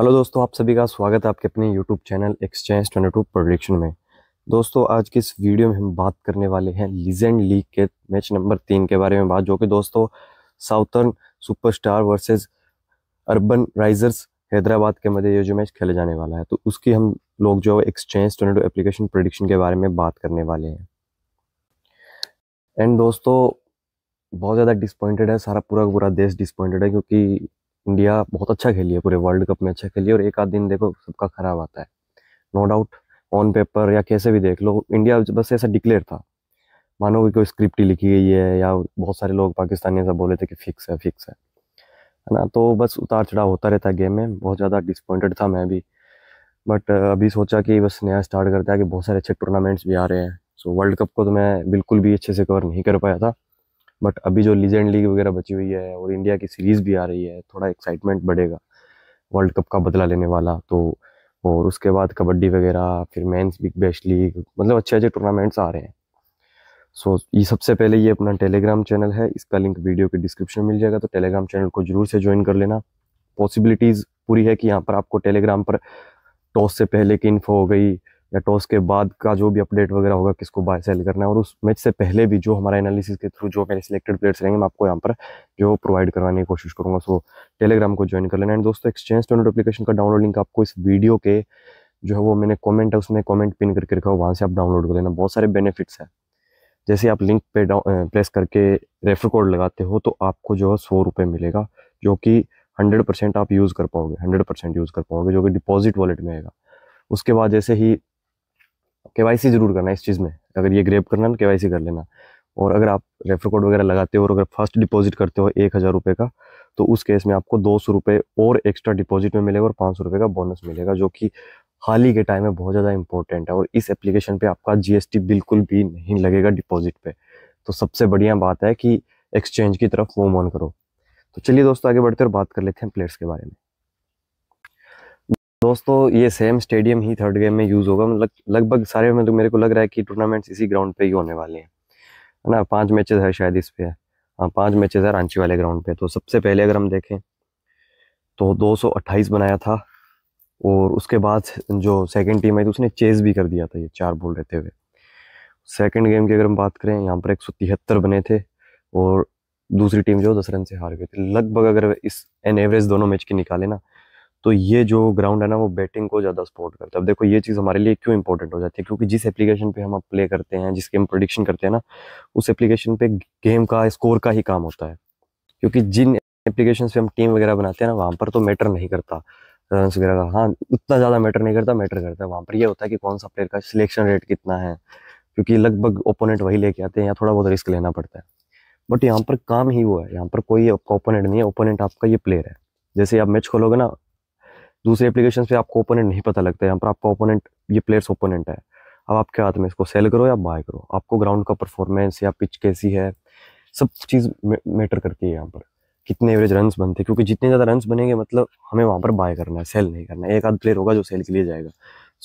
hello दोस्तों आप सभी का स्वागत है आपके अपने YouTube channel exchange twenty two prediction में दोस्तों आज की इस वीडियो में हम बात करने वाले हैं लीजेंड लीग के मैच नंबर तीन के बारे में बात जो कि दोस्तों southern superstar versus urban risers Hyderabad के मध्य ये जो मैच खेले जाने वाला है तो उसकी हम लोग जो है exchange twenty two application prediction के बारे में बात करने वाले हैं एंड दोस्तों बहुत ज़्यादा डिसपॉइंटेड है सारा पूरा पूरा देश डिसपॉइंटेड है क्योंकि इंडिया बहुत अच्छा खेली है पूरे वर्ल्ड कप में अच्छा खेली और एक आध दिन देखो सबका खराब आता है नो डाउट ऑन पेपर या कैसे भी देख लो इंडिया बस ऐसा डिक्लेयर था मानो कि कोई स्क्रिप्ट ही लिखी गई है या बहुत सारे लोग पाकिस्तानी ऐसा बोले थे कि फिक्स है फिक्स है है ना तो बस उतार चढ़ाव होता रहता है गेम में बहुत ज़्यादा डिसपॉइंटेड था मैं भी बट अभी सोचा कि बस नया स्टार्ट करते हैं कि बहुत सारे अच्छे टूर्नामेंट्स भी आ रहे हैं सो वर्ल्ड कप को तो मैं बिल्कुल भी अच्छे से कवर नहीं कर पाया था बट अभी जो लीजेंड लीग वगैरह बची हुई है और इंडिया की सीरीज़ भी आ रही है थोड़ा एक्साइटमेंट बढ़ेगा वर्ल्ड कप का बदला लेने वाला तो और उसके बाद कबड्डी वगैरह फिर मेंस बिग बैश लीग मतलब अच्छे अच्छे टूर्नामेंट्स आ रहे हैं सो so, ये सबसे पहले ये अपना टेलीग्राम चैनल है इसका लिंक वीडियो के डिस्क्रिप्शन मिल जाएगा तो टेलीग्राम चैनल को जरूर से ज्वाइन कर लेना पॉसिबिलिटीज़ पूरी है कि यहाँ पर आपको टेलीग्राम पर टॉस से पहले की इन्फो हो गई या टॉस के बाद का जो भी अपडेट वगैरह होगा किसको बाय सेल करना है और उस मैच से पहले भी जो हमारा एनालिसिस के थ्रू जो मेरे सिलेक्टेड प्लेयर्स रहेंगे मैं आपको यहाँ पर जो प्रोवाइड करवाने की कोशिश करूँगा सो टेलीग्राम को ज्वाइन कर लेना एंड दोस्तों एक्सचेंज टोनेट अपलीकेशन का डाउनलोड लिंक आपको इस वीडियो के जो है वो मैंने कॉमेंट है उसमें कॉमेंट पिन करके रखा हो वहाँ से आप डाउनलोड कर लेना बहुत सारे बेनिफिट्स हैं जैसे आप लिंक पे प्रेस करके रेफर कोड लगाते हो तो आपको जो है सौ रुपये मिलेगा जो कि हंड्रेड परसेंट आप यूज़ कर पाओगे हंड्रेड परसेंट यूज़ कर पाओगे जो कि डिपॉजिट वॉलेट में आएगा उसके बाद जैसे ही के जरूर करना इस चीज़ में अगर ये ग्रेप करना तो के वाई कर लेना और अगर आप रेफर कोड वगैरह लगाते हो और अगर फर्स्ट डिपॉजिट करते हो एक हज़ार रुपये का तो उस केस में आपको दो सौ रुपये और एक्स्ट्रा डिपॉजिट में मिलेगा और पाँच सौ रुपये का बोनस मिलेगा जो कि हाल ही के टाइम में बहुत ज़्यादा इंपॉर्टेंट है और इस एप्लीकेशन पे आपका जीएसटी बिल्कुल भी नहीं लगेगा डिपॉजिट पे तो सबसे बढ़िया बात है कि एक्सचेंज की तरफ वो ऑन करो तो चलिए दोस्तों आगे बढ़ते और बात कर लेते हैं प्लेयर्स के बारे में दोस्तों ये सेम स्टेडियम ही थर्ड गेम में यूज़ होगा मतलब लगभग सारे में तो मेरे को लग रहा है कि टूर्नामेंट्स इसी ग्राउंड पे ही होने वाले हैं है ना पांच मैचेस है शायद इस पे हाँ पांच मैचेस है रांची वाले ग्राउंड पे तो सबसे पहले अगर हम देखें तो 228 बनाया था और उसके बाद जो सेकेंड टीम आई थी उसने चेज भी कर दिया था ये चार बोल रहते हुए सेकेंड गेम की अगर हम बात करें यहाँ पर एक बने थे और दूसरी टीम जो दस रन से हार गई थी लगभग अगर इस एन एवरेज दोनों मैच की निकाले ना तो ये जो ग्राउंड है ना वो बैटिंग को ज़्यादा सपोर्ट करता है अब देखो ये चीज़ हमारे लिए क्यों इंपॉर्टेंट हो जाती है क्योंकि जिस एप्लीकेशन पे हम आप प्ले करते हैं जिसके हम प्रोडिक्शन करते हैं ना उस एप्लीकेशन पे गेम का स्कोर का ही काम होता है क्योंकि जिन एप्लीकेशन पे हम टीम वगैरह बनाते हैं ना वहाँ पर तो मैटर नहीं करता रन वगैरह का हाँ उतना ज़्यादा मैटर नहीं करता मैटर करता है वहाँ पर यह होता है कि कौन सा प्लेयर का सिलेक्शन रेट कितना है क्योंकि लगभग ओपोनेंट वही लेके आते हैं या थोड़ा बहुत रिस्क लेना पड़ता है बट यहाँ पर काम ही वो है यहाँ पर कोई आपका ओपोनेंट नहीं है ओपोनेंट आपका ये प्लेयर है जैसे आप मैच खोलोगे ना दूसरे एप्लीकेशन पे आपको ओपोनेंट नहीं पता लगता है यहाँ पर आपका ओपोनेंट ये प्लेयर्स ओपोनेंट है अब आपके हाथ में इसको सेल करो या बाय करो आपको ग्राउंड का परफॉर्मेंस या पिच कैसी है सब चीज़ मैटर करती है यहाँ पर कितने एवरेज रन बनते हैं क्योंकि जितने ज़्यादा रन बनेंगे मतलब हमें वहाँ पर बाय करना है सेल नहीं करना है एक आध प्लेयर होगा जो सेल के लिए जाएगा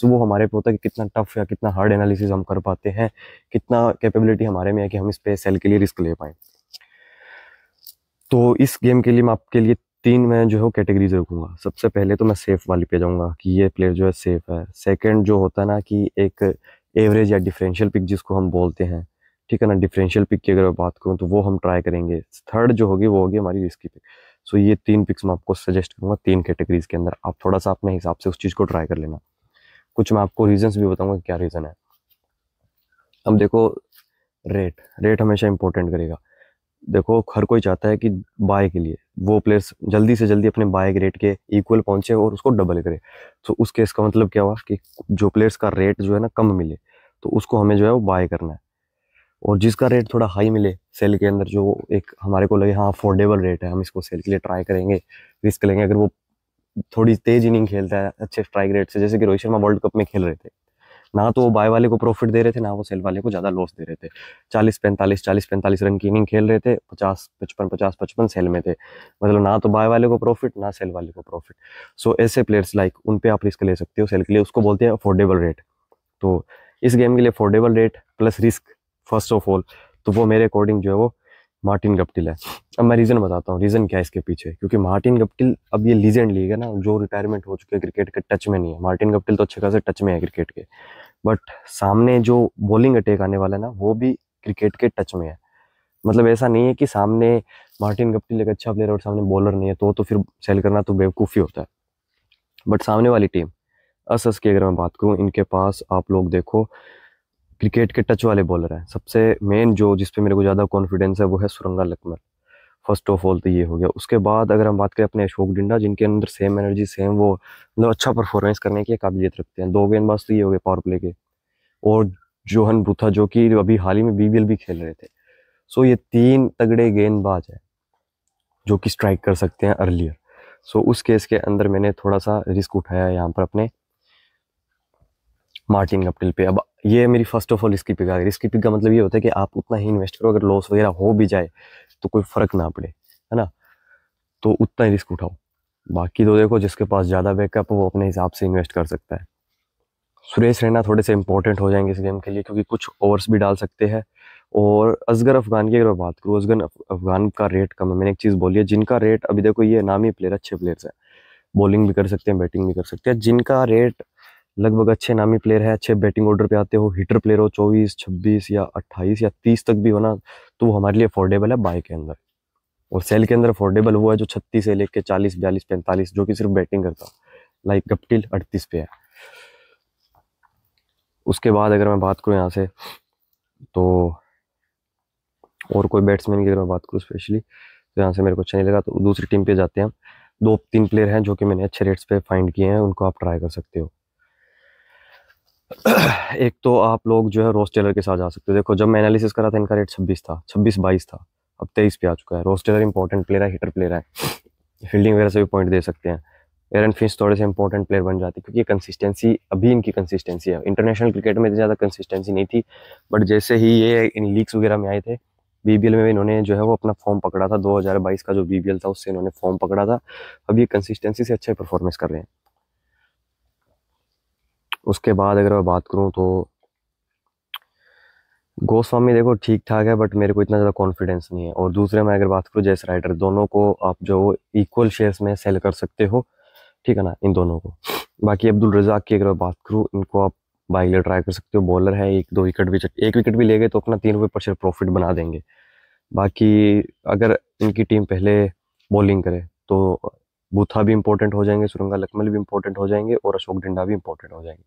सो वो हमारे पे होता है कि कितना टफ या कितना हार्ड एनालिसिस हम कर पाते हैं कितना कैपेबिलिटी हमारे में है कि हम इस पर सेल के लिए रिस्क ले पाएँ तो इस गेम के लिए मैं आपके लिए तीन मैं जो है कैटेगरीज रखूँगा सबसे पहले तो मैं सेफ़ वाली पे जाऊँगा कि ये प्लेयर जो है सेफ़ है सेकंड जो होता है ना कि एक एवरेज या डिफरेंशियल पिक जिसको हम बोलते हैं ठीक है ना डिफरेंशियल पिक की अगर मैं बात करूँ तो वो हम ट्राई करेंगे थर्ड जो होगी वो होगी हमारी रिस्की पिक सो ये तीन पिक्स मैं आपको सजेस्ट करूँगा तीन कैटेगरीज के अंदर आप थोड़ा सा अपने हिसाब से उस चीज़ को ट्राई कर लेना कुछ मैं आपको रीजन्स भी बताऊँगा क्या रीज़न है अब देखो रेट रेट हमेशा इंपॉर्टेंट करेगा देखो हर कोई चाहता है कि बाय के लिए वो प्लेयर्स जल्दी से जल्दी अपने बाय रेट के इक्वल पहुंचे और उसको डबल करे तो उस केस का मतलब क्या हुआ कि जो प्लेयर्स का रेट जो है ना कम मिले तो उसको हमें जो है वो बाय करना है और जिसका रेट थोड़ा हाई मिले सेल के अंदर जो एक हमारे को लगे हाँ अफोर्डेबल रेट है हम इसको सेल के लिए ट्राई करेंगे रिस्क लेंगे अगर वो थोड़ी तेज इनिंग खेलता है अच्छे स्ट्राइक रेट से जैसे कि रोहित शर्मा वर्ल्ड कप में खेल रहे थे ना तो वो बाय वाले को प्रॉफिट दे रहे थे ना वो सेल वाले को ज़्यादा लॉस दे रहे थे चालीस पैंतालीस चालीस पैंतालीस रन की इनिंग खेल रहे थे पचास पचपन पचास पचपन सेल में थे मतलब ना तो बाय वाले को प्रॉफिट ना सेल वाले को प्रॉफिट सो ऐसे प्लेयर्स लाइक उन पर आप रिस्क ले सकते हो सेल के लिए उसको बोलते हैं अफोर्डेबल रेट तो इस गेम के लिए affordable rate plus risk first of all तो वो मेरे अकॉर्डिंग जो है वो मार्टिन गप्टिल है अब मैं रीज़न बताता हूँ रीज़न क्या है इसके पीछे क्योंकि मार्टिन गप्टिल अब ये लीजेंड लीग है ना जो रिटायरमेंट हो चुके हैं क्रिकेट के टच में नहीं है मार्टिन गप्टिल तो अच्छे खासे टच में है क्रिकेट के बट सामने जो बॉलिंग अटैक आने वाला है ना वो भी क्रिकेट के टच में है मतलब ऐसा नहीं है कि सामने मार्टिन गप्टिल एक अच्छा प्लेयर और सामने बॉलर नहीं है तो तो फिर सेल करना तो बेवकूफ़ी होता है बट सामने वाली टीम अस अस की अगर मैं बात करूँ इनके पास आप लोग देखो क्रिकेट के टच वाले बॉलर हैं सबसे मेन जो जिस पे मेरे को ज़्यादा कॉन्फिडेंस है वो है Suranga Lakmal first of all तो ये हो गया उसके बाद अगर हम बात करें अपने अशोक डिंडा जिनके अंदर सेम एनर्जी सेम वो मतलब अच्छा परफॉर्मेंस करने की काबिलियत रखते हैं दो गेंदबाज तो ये हो गए पावर प्ले के और जोहन बुथा जो कि अभी हाल ही में बी भी खेल रहे थे सो ये तीन तगड़े गेंदबाज हैं जो कि स्ट्राइक कर सकते हैं अर्लियर सो उस केस के अंदर मैंने थोड़ा सा रिस्क उठाया यहाँ पर अपने मार्टिन कपटिल पे अब ये मेरी फर्स्ट ऑफ ऑल इसकी पिक आ गई इसकी पिक का मतलब ये होता है कि आप उतना ही इन्वेस्ट करो अगर लॉस वगैरह हो भी जाए तो कोई फ़र्क ना पड़े है ना तो उतना ही रिस्क उठाओ बाकी तो देखो जिसके पास ज़्यादा बैकअप वो अपने हिसाब से इन्वेस्ट कर सकता है सुरेश रैना थोड़े से इंपॉर्टेंट हो जाएंगे इस गेम के लिए क्योंकि कुछ ओवर्स भी डाल सकते हैं और असगर अफगान की अगर बात करूँ असगर अफगान का रेट कम है मैंने एक चीज़ बोली है जिनका रेट अभी देखो ये नामी प्लेयर अच्छे प्लेयर्स हैं बॉलिंग भी कर सकते हैं बैटिंग भी कर सकते हैं जिनका रेट लगभग अच्छे नामी प्लेयर है अच्छे बैटिंग ऑर्डर पे आते हो हिटर प्लेयर हो चौबीस छब्बीस या अट्ठाईस या तीस तक भी हो ना तो वो हमारे लिए अफोर्डेबल है बाय के अंदर और सेल के अंदर अफोर्डेबल वो है जो छत्तीस से लेके चालीस बयालीस पैंतालीस जो कि सिर्फ बैटिंग करता लाइक गपटिल अड़तीस पे है उसके बाद अगर मैं बात करूँ यहाँ से तो और कोई बैट्समैन की अगर मैं बात करूँ स्पेशली तो यहाँ से मेरे को अच्छा नहीं लगा तो दूसरी टीम पे जाते हैं दो तीन प्लेयर हैं जो कि मैंने अच्छे रेट्स पे फाइंड किए हैं उनको आप ट्राई कर सकते हो एक तो आप लोग जो है रोज टेलर के साथ जा सकते हो देखो जब मैं एनालिसिस करा था इनका रेट छब्बीस था छब्बीस बाईस था अब तेईस पे आ चुका है रोज टेलर इंपॉर्टेंट प्लेयर है हिटर प्लेयर है फील्डिंग वगैरह से भी पॉइंट दे सकते हैं एरन फिंस थोड़े से इंपॉर्टेंट प्लेयर बन जाते क्योंकि ये कंसिस्टेंसी अभी इनकी कंसिस्टेंसी है इंटरनेशनल क्रिकेट में ज़्यादा कंसिस्टेंसी नहीं थी बट जैसे ही ये इन लीग्स वगैरह में आए थे बी में भी इन्होंने जो है वो अपना फॉर्म पकड़ा था 2022 का जो बी था उससे इन्होंने फॉर्म पकड़ा था अब ये कंसिस्टेंसी से अच्छे परफॉर्मेंस कर रहे हैं उसके बाद अगर मैं बात करूँ तो गोस्वामी देखो ठीक ठाक है बट मेरे को इतना ज़्यादा कॉन्फिडेंस नहीं है और दूसरे मैं अगर बात करूँ जैस राइडर दोनों को आप जो इक्वल शेयर्स में सेल कर सकते हो ठीक है ना इन दोनों को बाकी अब्दुल रजाक की अगर मैं बात करूँ इनको आप बाई ट्राई कर सकते हो बॉलर है एक दो विकेट भी एक विकेट भी ले गए तो अपना तीन रुपये पर शेयर प्रॉफिट बना देंगे बाकी अगर इनकी टीम पहले बॉलिंग करे तो बुथा भी इंपॉर्टेंट हो जाएंगे सुरंगा लकमल भी इंपॉर्टेंट हो जाएंगे और अशोक डिंडा भी इंपॉर्टेंट हो जाएंगे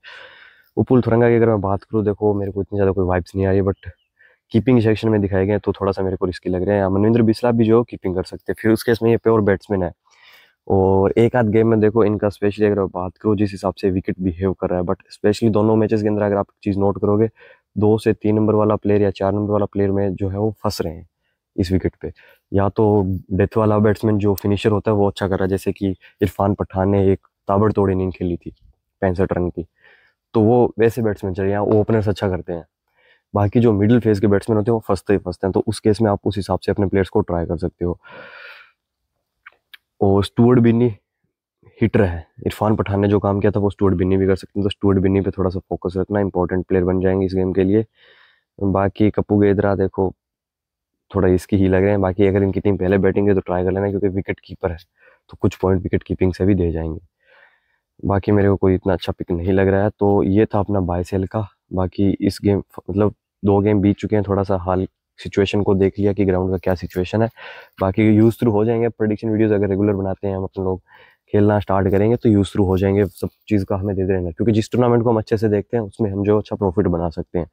उपुल थुरंगा की अगर मैं बात करूँ देखो मेरे को इतनी ज़्यादा कोई वाइब्स नहीं आ रही बट कीपिंग सेक्शन में दिखाए गए तो थोड़ा सा मेरे को रिस्की लग रहा है मनविंद्र बिस्ला भी जो कीपिंग कर सकते हैं फिर उसके इसमें ये प्योर बैट्समैन है और एक आध गेम में देखो इनका स्पेशली अगर बात करो जिस हिसाब से विकेट बिहेव कर रहा है बट स्पेशली दोनों मैचेस के अंदर अगर आप चीज़ नोट करोगे दो से तीन नंबर वाला प्लेयर या चार नंबर वाला प्लेयर में जो है वो फंस रहे हैं इस विकेट पे या तो डेथ वाला बैट्समैन जो फिनिशर होता है वो अच्छा कर रहा है जैसे कि इरफान पठान ने एक ताबड़तोड़ इनिंग खेली थी पैंसठ रन की तो वो वैसे बैट्समैन चले रहे ओपनर्स अच्छा करते हैं बाकी जो मिडिल फेज के बैट्समैन होते हैं वो फंसते ही फंसते हैं तो उस केस में आप उस हिसाब से अपने प्लेयर्स को ट्राई कर सकते हो और स्टूअर्ड बिन्नी हिटर है इरफान पठान ने जो काम किया था वो स्टूअर्ड बिन्नी भी कर सकते हैं तो स्टूअर्ड बिन्नी पे थोड़ा सा फोकस रखना इंपॉर्टेंट प्लेयर बन जाएंगे इस गेम के लिए बाकी कप्पू गेदरा देखो थोड़ा रिस्की ही लग रहे हैं बाकी अगर इनकी टीम पहले बैटिंग है तो ट्राई कर लेना क्योंकि विकेट कीपर है तो कुछ पॉइंट विकेट कीपिंग से भी दे जाएंगे बाकी मेरे को कोई इतना अच्छा पिक नहीं लग रहा है तो ये था अपना बाय सेल का बाकी इस गेम मतलब दो गेम बीत चुके हैं थोड़ा सा हाल सिचुएशन को देख लिया कि ग्राउंड का क्या सिचुएशन है बाकी यूज़ थ्रू हो जाएंगे प्रडिक्शन वीडियोज़ अगर रेगुलर बनाते हैं हम अपने लोग खेलना स्टार्ट करेंगे तो यूज़ थ्रू हो जाएंगे सब चीज़ का हमें दे देना क्योंकि जिस टूर्नामेंट को हम अच्छे से देखते हैं उसमें हम जो अच्छा प्रॉफिट बना सकते हैं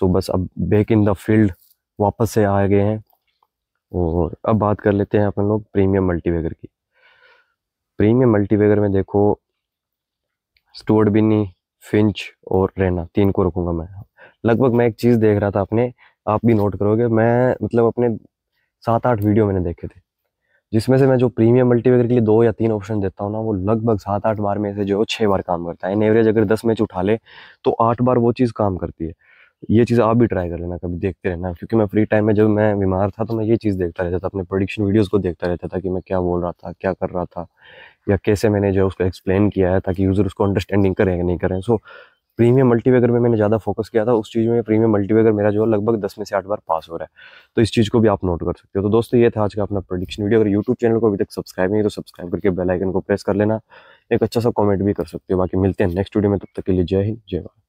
सो बस अब बैक इन द फील्ड वापस से आ गए हैं और अब बात कर लेते हैं अपन लोग प्रीमियम मल्टीवेगर की प्रीमियम मल्टीवेगर में देखो स्टोर्ड बिनी फिंच और रेना तीन को रखूंगा मैं लगभग मैं एक चीज़ देख रहा था अपने आप भी नोट करोगे मैं मतलब अपने सात आठ वीडियो मैंने देखे थे जिसमें से मैं जो प्रीमियम मल्टीवेगर के लिए दो या तीन ऑप्शन देता हूँ ना वो लगभग सात आठ बार में से जो छह छः बार काम करता है इन एवरेज अगर दस मैच उठा ले तो आठ बार वो चीज़ काम करती है ये चीज़ आप भी ट्राई कर लेना कभी देखते रहना क्योंकि मैं फ्री टाइम में जब मैं बीमार था तो मैं ये चीज़ देखता रहता था अपने प्रोडिक्शन वीडियोस को देखता रहता था कि मैं क्या बोल रहा था क्या कर रहा था या कैसे मैंने जो है उसको एक्सप्लेन किया है ताकि यूज़र उसको अंडरस्टैंडिंग करें या नहीं करें सो प्रीमियम मल्टीवेगर में मैंने ज़्यादा फोकस किया था उस चीज़ में प्रीमियम मल्टीवेगर मेरा जो है लगभग दस में से आठ बार पास हो रहा है तो इस चीज़ को भी आप नोट कर सकते हो तो दोस्तों ये था आज का अपना प्रोडिक्शन वीडियो अगर यूट्यूब चैनल को अभी तक सब्सक्राइब नहीं तो सब्सक्राइब करके बेल आइकन को प्रेस कर लेना एक अच्छा सा कॉमेंट भी कर सकते हो बाकी मिलते हैं नेक्स्ट वीडियो में तब तक के लिए जय हिंद जय भारत